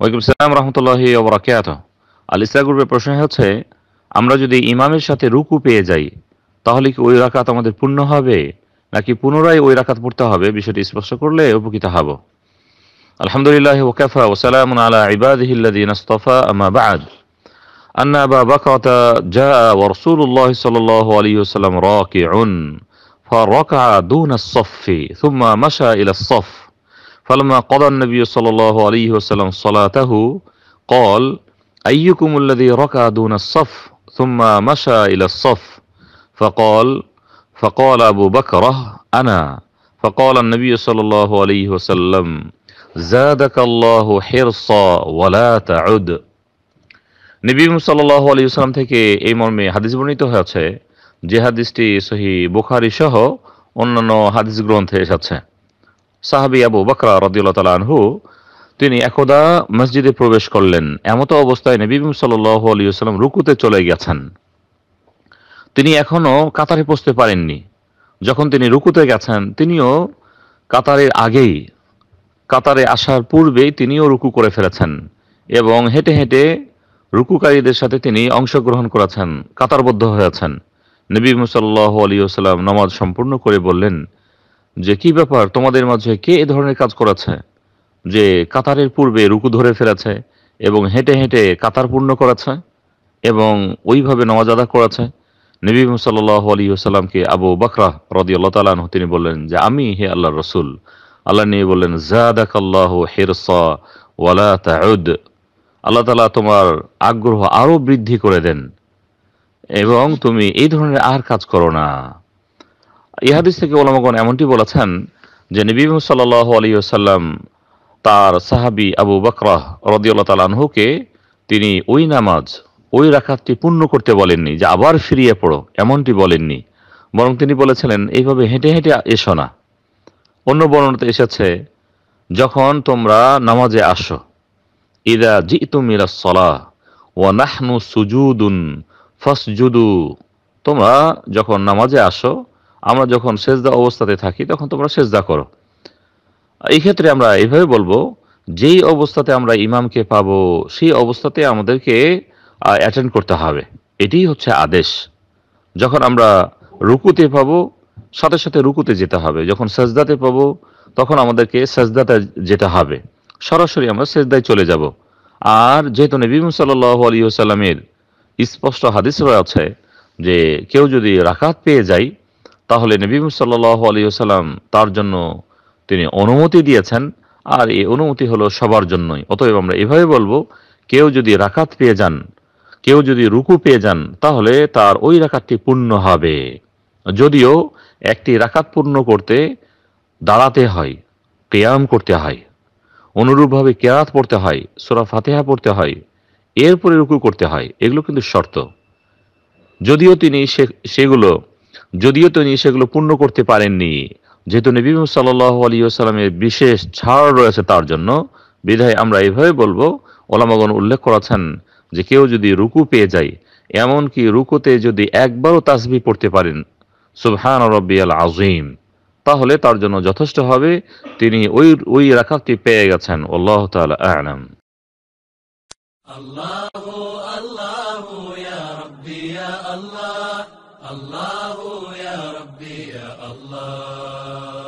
ওয়াইকুম সালাম রহমতুল্লাহ ওবরাকাত আল ইসরা গ্রুপের প্রশ্ন হচ্ছে আমরা যদি ইমামের সাথে রুকু পেয়ে যাই তাহলে কি ওই রাকাত আমাদের পূর্ণ হবে নাকি পুনরায় ওই রাকাত পড়তে হবে বিষয়টি স্পষ্ট করলে উপকৃত হব আলহামদুলিল্লাহ ওকাফা ওসালাম আলা আস্তফা আমা বাদ أن أبا بكرة جاء ورسول الله صلى الله عليه وسلم راكع فركع دون الصف ثم مشى إلى الصف فلما قضى النبي صلى الله عليه وسلم صلاته قال أيكم الذي ركع دون الصف ثم مشى إلى الصف فقال فقال أبو بكرة أنا فقال النبي صلى الله عليه وسلم زادك الله حرصا ولا تعد নবী সাল্লাহ আলী সাল্লাম থেকে এই মর্মে হাদিস বর্ণিত হয়েছে যে হাদিসটি সহি বুখারি সহ অন্যান্য হাদিস গ্রন্থে এসেছে সাহাবি আবু বকরা রদিল্লা আনহু তিনি একদা মসজিদে প্রবেশ করলেন এমতো অবস্থায় নবী সাল্লাহ আলিয়াল্লাম রুকুতে চলে গেছেন তিনি এখনও কাতারে পৌঁছতে পারেননি যখন তিনি রুকুতে গেছেন তিনিও কাতারের আগেই কাতারে আসার পূর্বেই তিনিও রুকু করে ফেলেছেন এবং হেঁটে হেঁটে রুকুকারীদের সাথে তিনি অংশগ্রহণ করেছেন কাতারবদ্ধ হয়েছেন নবী মুসাল্লাহ আলী সাল্লাম নমাজ সম্পূর্ণ করে বললেন যে কি ব্যাপার তোমাদের মাঝে কে এ ধরনের কাজ করাচ্ছে যে কাতারের পূর্বে রুকু ধরে ফেলেছে এবং হেঁটে হেঁটে কাতার পূর্ণ করাছে এবং ওইভাবে নমাজ আদা করাছে নবী সাল আলী আসসালামকে আবু বাকরাহ রদি আল্লাহ তালন তিনি বললেন যে আমি হে আল্লাহ রসুল আল্লাহ নিয়ে বললেন জাদাক আল্লাহ হেরসা ওয়ালা আল্লাহ তালা তোমার আগ্রহ আরও বৃদ্ধি করে দেন এবং তুমি এই ধরনের আর কাজ করো না ইহাদিস থেকে ওলামগণ এমনটি বলেছেন যে নবী সাল্লাহ আলী আসাল্লাম তার সাহাবি আবু বকরাহ রদিউল্লা তালানহুকে তিনি ওই নামাজ ওই রাখাতটি পূর্ণ করতে বলেননি যে আবার ফিরিয়ে পড়ো এমনটি বলেননি বরং তিনি বলেছিলেন এইভাবে হেঁটে হেঁটে এসো না অন্য বর্ণনাতে এসেছে যখন তোমরা নামাজে আসো ইদা জি তুমিরা সলা ও নাহনু সুজুদুন ফসজুদু তোমরা যখন নামাজে আসো আমরা যখন সেজদা অবস্থাতে থাকি তখন তোমরা সেজদা করো এই ক্ষেত্রে আমরা এইভাবে বলবো যেই অবস্থাতে আমরা ইমামকে পাবো সেই অবস্থাতে আমাদেরকে অ্যাটেন্ড করতে হবে এটি হচ্ছে আদেশ যখন আমরা রুকুতে পাবো সাথে সাথে রুকুতে যেতে হবে যখন সেজদাতে পাবো তখন আমাদেরকে সেজদাতে যেতে হবে সরাসরি আমরা সেজদায় চলে যাব আর যেহেতু নবী সাল্লাহ আলী সাল্লামের স্পষ্ট হাদিস রয়েছে যে কেউ যদি রাকাত পেয়ে যায় তাহলে নবী সাল্লাহ আলিয়াল্লাম তার জন্য তিনি অনুমতি দিয়েছেন আর এই অনুমতি হলো সবার জন্যই অতএব আমরা এভাবে বলবো কেউ যদি রাকাত পেয়ে যান কেউ যদি রুকু পেয়ে যান তাহলে তার ওই রাখাতটি পূর্ণ হবে যদিও একটি রাকাত পূর্ণ করতে দাঁড়াতে হয় কেয়াম করতে হয় অনুরূপভাবে কেরাত পড়তে হয় সোরা ফাতেহা পড়তে হয় এরপরে রুকু করতে হয় এগুলো কিন্তু শর্ত যদিও তিনি সেগুলো যদিও তিনি সেগুলো পূর্ণ করতে পারেননি যেহেতু নবী সাল্লাহ আলী বিশেষ ছাড় রয়েছে তার জন্য বিধায় আমরা এভাবে বলবো ওলামাগণ উল্লেখ করেছেন যে কেউ যদি রুকু পেয়ে যায় এমনকি রুকুতে যদি একবারও তাসবি পড়তে পারেন সুবহান আল আজিম তাহলে তার জন্য যথেষ্ট হবে তিনি ওই ওই রাখাতটি পেয়ে গেছেন আল্লাহ তাআলা আলাম الله يا ربي يا الله